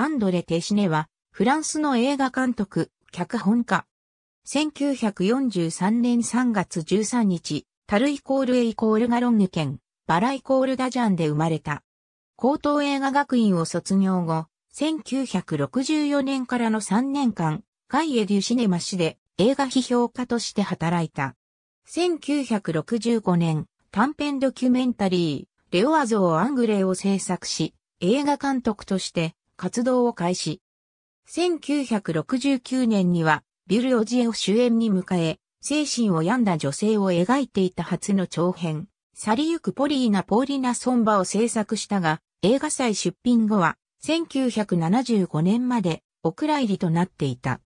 アンドレ・テシネは、フランスの映画監督、脚本家。1943年3月13日、タルイコールエイコールガロンヌ県、バライコールダジャンで生まれた。高等映画学院を卒業後、1964年からの3年間、ガイエデュシネマ市で映画批評家として働いた。1965年、短編ドキュメンタリー、レオアゾー・アングレーを制作し、映画監督として活動を開始。1969年には、ビュル・オジエを主演に迎え、精神を病んだ女性を描いていた初の長編、去りゆくポリーナ・ポーリナ・ソンバを制作したが、映画祭出品後は、1975年まで、お蔵入りとなっていた。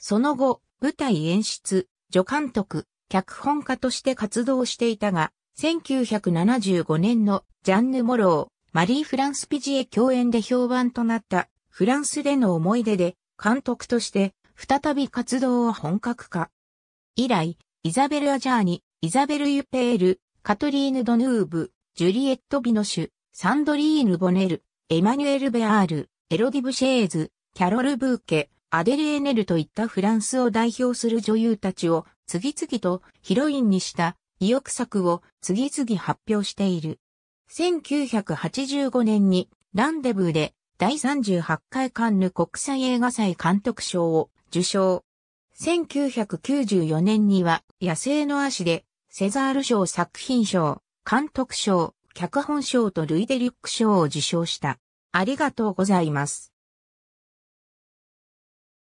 その後、舞台演出、助監督、脚本家として活動していたが、1975年のジャンヌ・モロー、マリー・フランス・ピジエ共演で評判となったフランスでの思い出で監督として再び活動を本格化。以来、イザベル・アジャーニ、イザベル・ユペール、カトリーヌ・ドヌーブ、ジュリエット・ビノシュ、サンドリーヌ・ボネル、エマニュエル・ベアール、エロディ・ブシェーズ、キャロル・ブーケ、アデル・エネルといったフランスを代表する女優たちを次々とヒロインにした意欲作を次々発表している。1985年にランデブーで第38回カンヌ国際映画祭監督賞を受賞。1994年には野生の足でセザール賞作品賞、監督賞、脚本賞とルイデリック賞を受賞した。ありがとうございます。